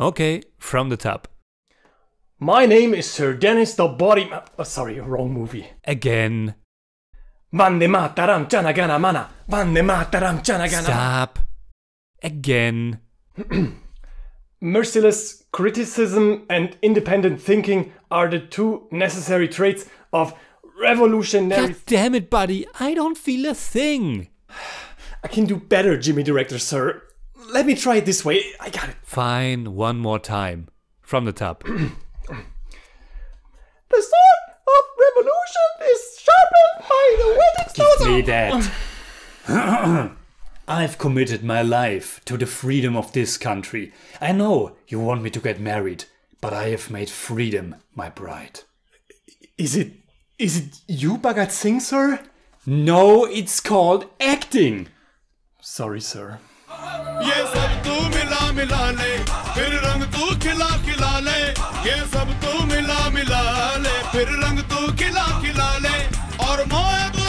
Okay, from the top. My name is Sir Dennis the Body. Ma oh, sorry, wrong movie. Again. Vande mataram chanagana mana. Vande mataram chanagana. Stop. Again. Merciless criticism and independent thinking are the two necessary traits of revolutionary. God damn it, buddy! I don't feel a thing. I can do better, Jimmy Director, sir let me try it this way. I got it. Fine, one more time. From the top. the sword of revolution is sharpened by the wedding Give me that. I've committed my life to the freedom of this country. I know you want me to get married, but I have made freedom my bride. Is it. is it you, Bhagat Singh, sir? No, it's called acting! Sorry, sir. ये सब तू मिला मिला ले फिर रंग तू खिला खिला ले ये सब तू मिला मिला ले फिर रंग तू खिला खिला ले और मोए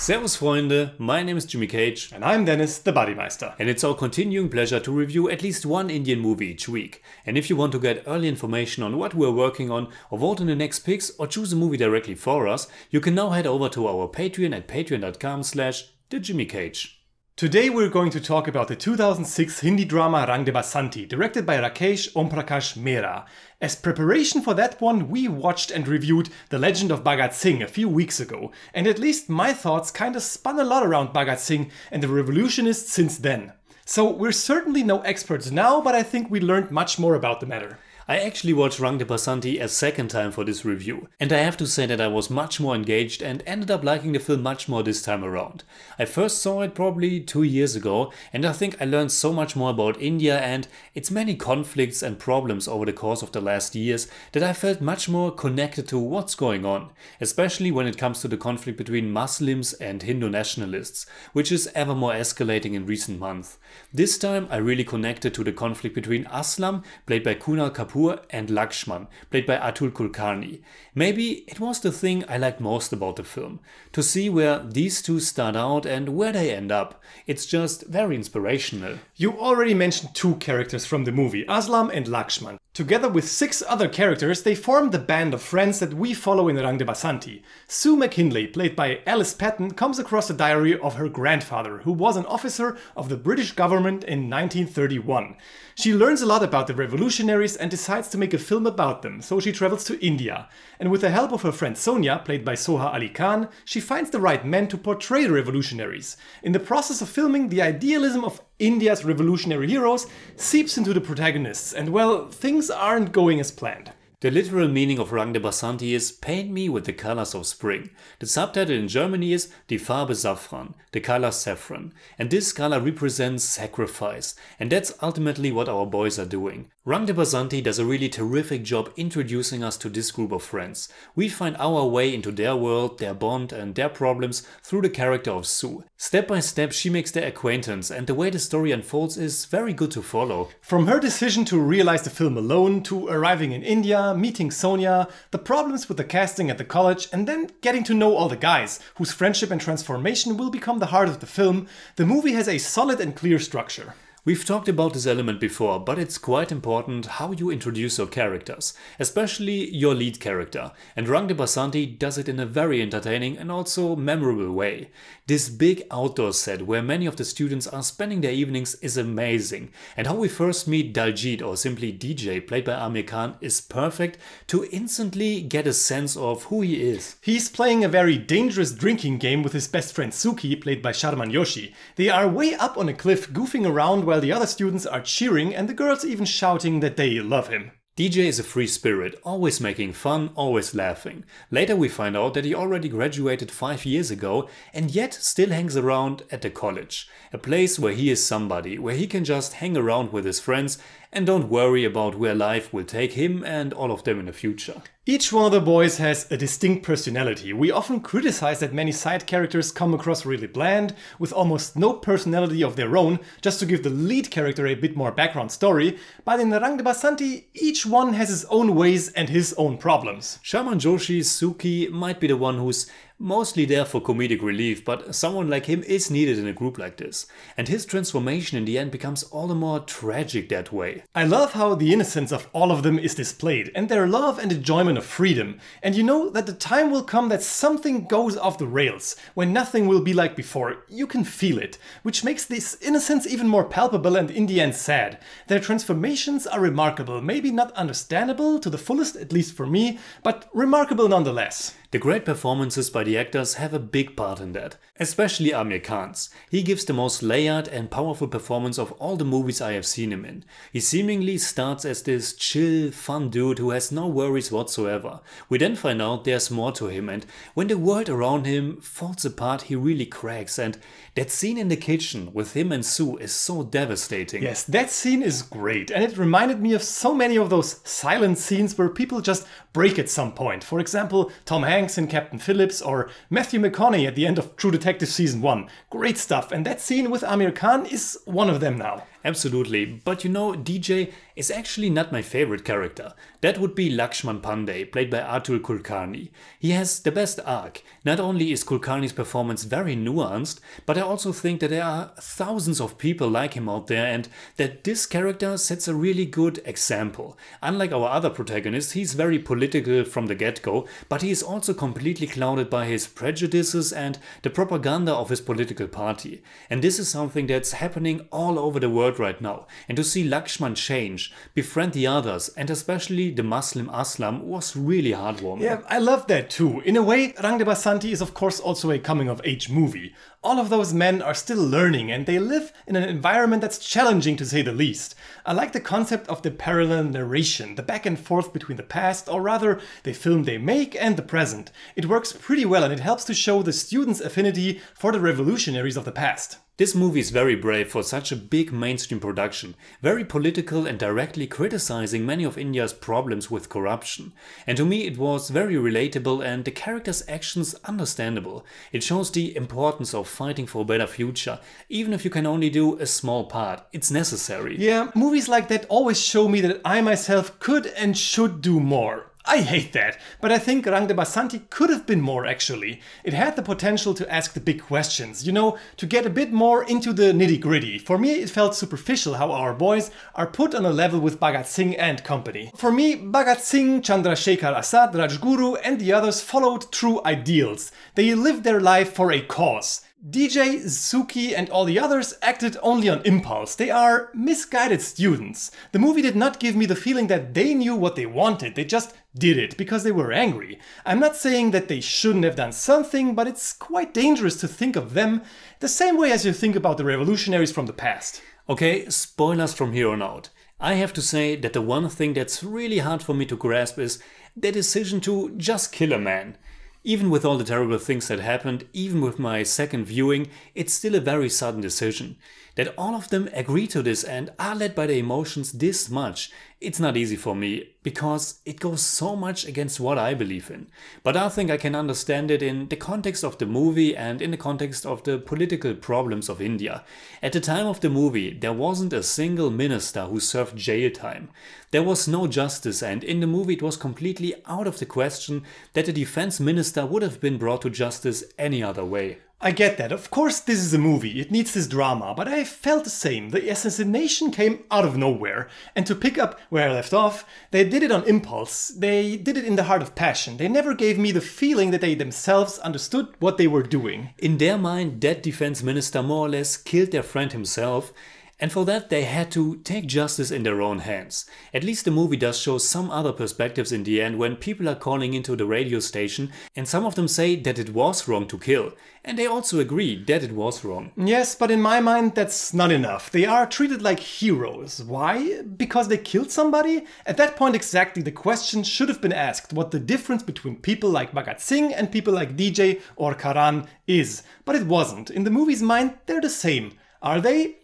Servus Freunde, my name is Jimmy Cage. And I'm Dennis, the Bodymeister. And it's our continuing pleasure to review at least one Indian movie each week. And if you want to get early information on what we're working on, or vote on the next picks, or choose a movie directly for us, you can now head over to our Patreon at patreon.com slash the Jimmy Cage. Today we're going to talk about the 2006 Hindi drama Rang de Basanti, directed by Rakesh Omprakash Mehra. As preparation for that one, we watched and reviewed The Legend of Bhagat Singh a few weeks ago, and at least my thoughts kinda spun a lot around Bhagat Singh and the revolutionists since then. So we're certainly no experts now, but I think we learned much more about the matter. I actually watched Rang de Passanti a second time for this review, and I have to say that I was much more engaged and ended up liking the film much more this time around. I first saw it probably two years ago, and I think I learned so much more about India and its many conflicts and problems over the course of the last years that I felt much more connected to what's going on, especially when it comes to the conflict between Muslims and Hindu nationalists, which is ever more escalating in recent months. This time I really connected to the conflict between Aslam, played by Kunal Kapoor Kapoor and Lakshman, played by Atul Kulkarni. Maybe it was the thing I liked most about the film, to see where these two start out and where they end up. It's just very inspirational. You already mentioned two characters from the movie, Aslam and Lakshman. Together with six other characters, they form the band of friends that we follow in Rang de Basanti. Sue McKinley, played by Alice Patton, comes across a diary of her grandfather, who was an officer of the British government in 1931. She learns a lot about the revolutionaries and decides to make a film about them, so she travels to India. And with the help of her friend Sonia, played by Soha Ali Khan, she finds the right men to portray the revolutionaries. In the process of filming, the idealism of India's revolutionary heroes seeps into the protagonists, and well, things aren't going as planned. The literal meaning of Rang de Basanti is Paint me with the colors of spring. The subtitle in Germany is Die Farbe Safran, the color saffron. And this color represents sacrifice. And that's ultimately what our boys are doing. Ram Basanti does a really terrific job introducing us to this group of friends. We find our way into their world, their bond and their problems through the character of Sue. Step by step she makes their acquaintance and the way the story unfolds is very good to follow. From her decision to realize the film alone, to arriving in India, meeting Sonia, the problems with the casting at the college and then getting to know all the guys, whose friendship and transformation will become the heart of the film, the movie has a solid and clear structure. We've talked about this element before, but it's quite important how you introduce your characters, especially your lead character, and Rang de Basanti does it in a very entertaining and also memorable way. This big outdoor set where many of the students are spending their evenings is amazing, and how we first meet Daljit or simply DJ played by Amir Khan is perfect to instantly get a sense of who he is. He's playing a very dangerous drinking game with his best friend Suki played by Sharman Yoshi. They are way up on a cliff goofing around while the other students are cheering and the girls even shouting that they love him. DJ is a free spirit, always making fun, always laughing. Later we find out that he already graduated five years ago and yet still hangs around at the college. A place where he is somebody, where he can just hang around with his friends and don't worry about where life will take him and all of them in the future. Each one of the boys has a distinct personality. We often criticize that many side characters come across really bland, with almost no personality of their own, just to give the lead character a bit more background story, but in Rang de Basanti, each one has his own ways and his own problems. Shaman Joshi Suki might be the one who's mostly there for comedic relief, but someone like him is needed in a group like this. And his transformation in the end becomes all the more tragic that way. I love how the innocence of all of them is displayed, and their love and enjoyment of freedom. And you know that the time will come that something goes off the rails, when nothing will be like before, you can feel it, which makes this innocence even more palpable and in the end sad. Their transformations are remarkable, maybe not understandable to the fullest, at least for me, but remarkable nonetheless. The great performances by the actors have a big part in that, especially Amir Khan's. He gives the most layered and powerful performance of all the movies I have seen him in. He seemingly starts as this chill, fun dude who has no worries whatsoever. We then find out there's more to him and when the world around him falls apart he really cracks and that scene in the kitchen with him and Sue is so devastating. Yes, that scene is great, and it reminded me of so many of those silent scenes where people just break at some point. For example, Tom Hanks in Captain Phillips or Matthew McConaughey at the end of True Detective Season 1. Great stuff, and that scene with Amir Khan is one of them now. Absolutely, but you know, DJ is actually not my favorite character. That would be Lakshman Pandey, played by Atul Kulkarni. He has the best arc. Not only is Kulkarni's performance very nuanced, but I also think that there are thousands of people like him out there and that this character sets a really good example. Unlike our other protagonist, he's very political from the get-go, but he is also completely clouded by his prejudices and the propaganda of his political party. And this is something that's happening all over the world world right now, and to see Lakshman change, befriend the others, and especially the Muslim Aslam was really heartwarming. Yeah, I love that too. In a way, Rang de Basanti is of course also a coming of age movie. All of those men are still learning and they live in an environment that's challenging to say the least. I like the concept of the parallel narration, the back and forth between the past, or rather, the film they make and the present. It works pretty well and it helps to show the students' affinity for the revolutionaries of the past. This movie is very brave for such a big mainstream production, very political and directly criticizing many of India's problems with corruption. And to me it was very relatable and the characters' actions understandable. It shows the importance of fighting for a better future, even if you can only do a small part. It's necessary. Yeah, movies like that always show me that I myself could and should do more. I hate that, but I think Rang de Basanti could have been more actually. It had the potential to ask the big questions, you know, to get a bit more into the nitty gritty. For me it felt superficial how our boys are put on a level with Bhagat Singh and company. For me, Bhagat Singh, Chandrashekhar Azad, Rajguru and the others followed true ideals. They lived their life for a cause. DJ, Suki and all the others acted only on impulse. They are misguided students. The movie did not give me the feeling that they knew what they wanted, they just did it because they were angry. I'm not saying that they shouldn't have done something, but it's quite dangerous to think of them the same way as you think about the revolutionaries from the past. Okay, spoilers from here on out. I have to say that the one thing that's really hard for me to grasp is their decision to just kill a man. Even with all the terrible things that happened, even with my second viewing, it's still a very sudden decision. That all of them agree to this and are led by their emotions this much, it's not easy for me, because it goes so much against what I believe in. But I think I can understand it in the context of the movie and in the context of the political problems of India. At the time of the movie, there wasn't a single minister who served jail time. There was no justice and in the movie it was completely out of the question that the defense minister would have been brought to justice any other way. I get that. Of course, this is a movie. It needs this drama, but I felt the same. The assassination came out of nowhere. And to pick up where I left off, they did it on impulse. They did it in the heart of passion. They never gave me the feeling that they themselves understood what they were doing. In their mind, dead defense minister more or less killed their friend himself and for that, they had to take justice in their own hands. At least the movie does show some other perspectives in the end when people are calling into the radio station and some of them say that it was wrong to kill. And they also agree that it was wrong. Yes, but in my mind, that's not enough. They are treated like heroes. Why? Because they killed somebody? At that point, exactly, the question should have been asked what the difference between people like Bhagat Singh and people like DJ or Karan is. But it wasn't. In the movie's mind, they're the same. Are they?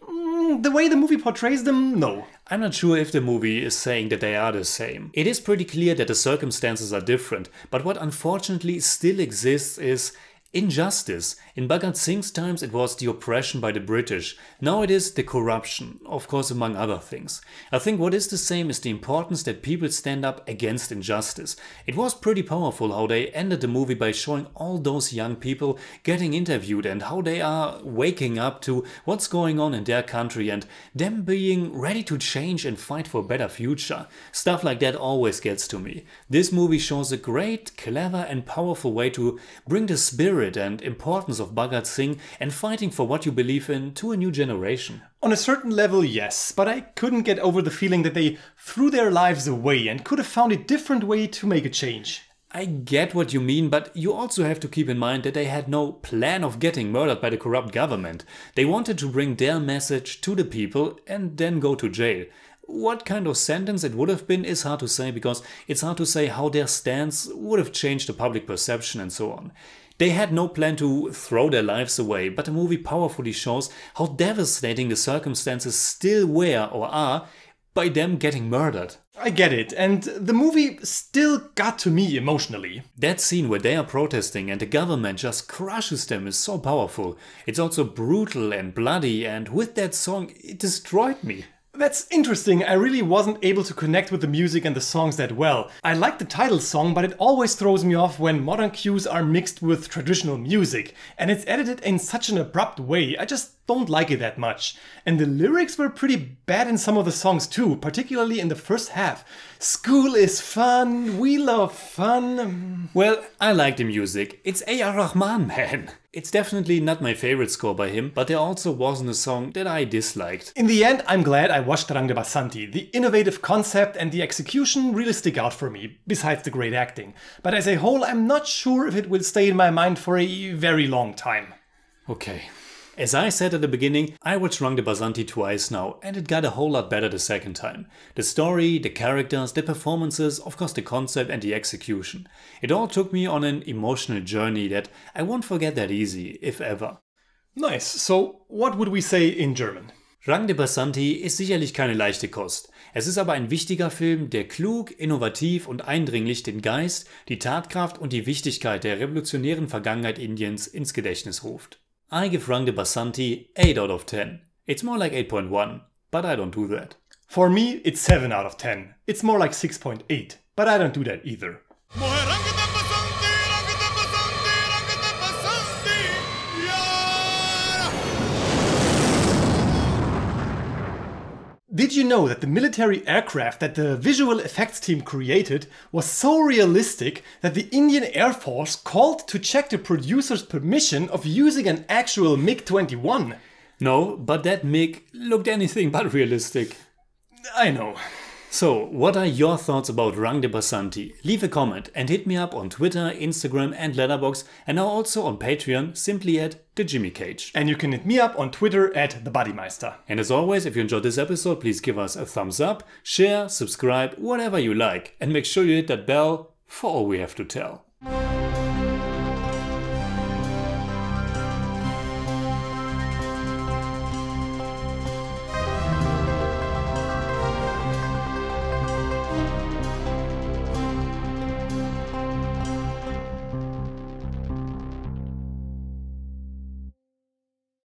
the way the movie portrays them, no. I'm not sure if the movie is saying that they are the same. It is pretty clear that the circumstances are different, but what unfortunately still exists is injustice in Bhagat Singh's times it was the oppression by the British, now it is the corruption, of course among other things. I think what is the same is the importance that people stand up against injustice. It was pretty powerful how they ended the movie by showing all those young people getting interviewed and how they are waking up to what's going on in their country and them being ready to change and fight for a better future. Stuff like that always gets to me. This movie shows a great, clever and powerful way to bring the spirit and importance of of Bhagat Singh and fighting for what you believe in to a new generation. On a certain level, yes, but I couldn't get over the feeling that they threw their lives away and could have found a different way to make a change. I get what you mean, but you also have to keep in mind that they had no plan of getting murdered by the corrupt government. They wanted to bring their message to the people and then go to jail. What kind of sentence it would have been is hard to say because it's hard to say how their stance would have changed the public perception and so on. They had no plan to throw their lives away, but the movie powerfully shows how devastating the circumstances still were or are by them getting murdered. I get it, and the movie still got to me emotionally. That scene where they are protesting and the government just crushes them is so powerful. It's also brutal and bloody, and with that song, it destroyed me. That's interesting, I really wasn't able to connect with the music and the songs that well. I like the title song, but it always throws me off when modern cues are mixed with traditional music, and it's edited in such an abrupt way, I just don't like it that much. And the lyrics were pretty bad in some of the songs too, particularly in the first half. School is fun, we love fun. Well, I like the music. It's A.R. Rahman, man. It's definitely not my favorite score by him, but there also wasn't a song that I disliked. In the end, I'm glad I watched Rang de Basanti. The innovative concept and the execution really stick out for me, besides the great acting. But as a whole, I'm not sure if it will stay in my mind for a very long time. Okay. As I said at the beginning, I watched Rang de Basanti twice now and it got a whole lot better the second time. The story, the characters, the performances, of course the concept and the execution. It all took me on an emotional journey that I won't forget that easy, if ever. Nice, so what would we say in German? Rang de Basanti ist sicherlich keine leichte Kost. Es ist aber ein wichtiger Film, der klug, innovativ und eindringlich den Geist, die Tatkraft und die Wichtigkeit der revolutionären Vergangenheit Indiens ins Gedächtnis ruft. I give Rang de Basanti 8 out of 10. It's more like 8.1, but I don't do that. For me, it's 7 out of 10. It's more like 6.8, but I don't do that either. Did you know that the military aircraft that the visual effects team created was so realistic that the Indian Air Force called to check the producer's permission of using an actual MiG-21? No, but that MiG looked anything but realistic. I know. So, what are your thoughts about Rang de Basanti? Leave a comment and hit me up on Twitter, Instagram and Letterbox, and now also on Patreon, simply at the Jimmy Cage. And you can hit me up on Twitter at the Bodymeister. And as always, if you enjoyed this episode, please give us a thumbs up, share, subscribe, whatever you like, and make sure you hit that bell for all we have to tell.